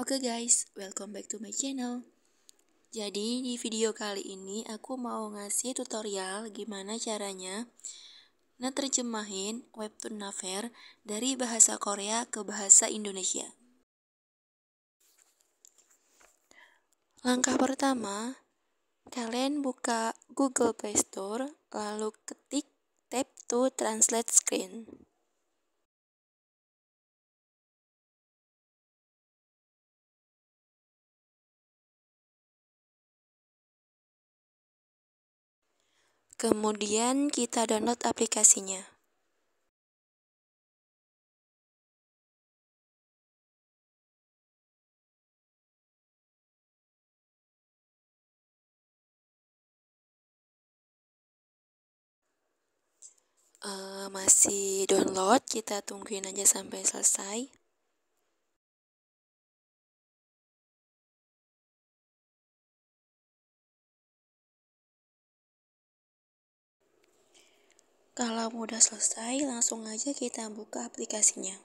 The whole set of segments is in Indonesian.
Oke okay guys, welcome back to my channel. Jadi di video kali ini aku mau ngasih tutorial gimana caranya ngeterjemahin webtoon Naver dari bahasa Korea ke bahasa Indonesia. Langkah pertama, kalian buka Google Play Store lalu ketik Tab to Translate Screen. Kemudian kita download aplikasinya. Uh, masih download, kita tungguin aja sampai selesai. Kalau mudah selesai, langsung aja kita buka aplikasinya.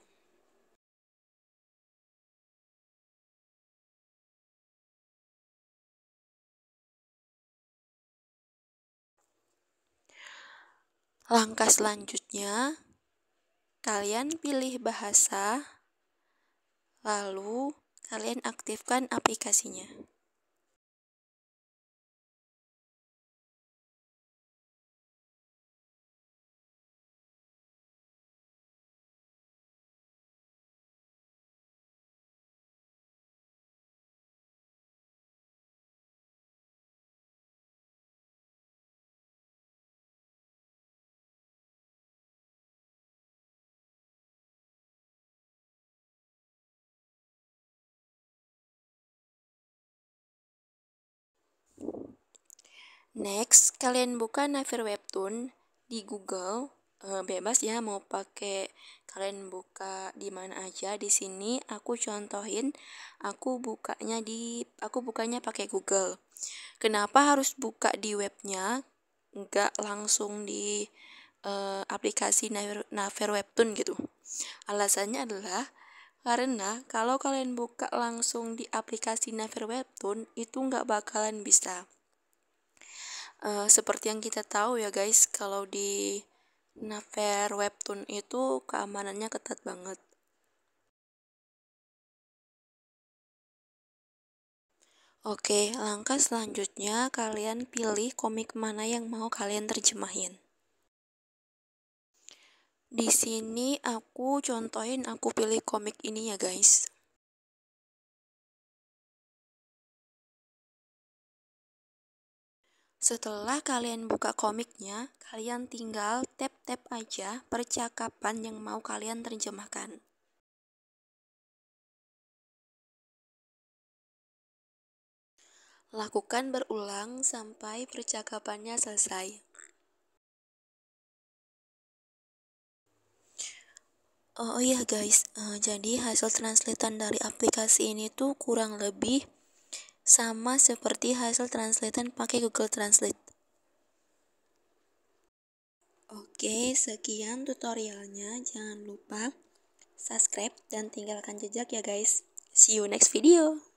Langkah selanjutnya, kalian pilih bahasa, lalu kalian aktifkan aplikasinya. Next, kalian buka Naver Webtoon di Google, e, bebas ya mau pakai kalian buka di mana aja. Di sini aku contohin, aku bukanya di aku bukanya pakai Google. Kenapa harus buka di webnya? Nggak langsung di e, aplikasi Naver, Naver Webtoon gitu. Alasannya adalah karena kalau kalian buka langsung di aplikasi Naver Webtoon itu nggak bakalan bisa Eh, seperti yang kita tahu ya guys, kalau di Naver Webtoon itu keamanannya ketat banget. Oke, langkah selanjutnya kalian pilih komik mana yang mau kalian terjemahin. Di sini aku contohin aku pilih komik ini ya guys. Setelah kalian buka komiknya, kalian tinggal tap-tap aja percakapan yang mau kalian terjemahkan. Lakukan berulang sampai percakapannya selesai. Oh iya guys, eh, jadi hasil translatean dari aplikasi ini tuh kurang lebih sama seperti hasil translatean pakai Google Translate. Oke, sekian tutorialnya. Jangan lupa subscribe dan tinggalkan jejak ya guys. See you next video.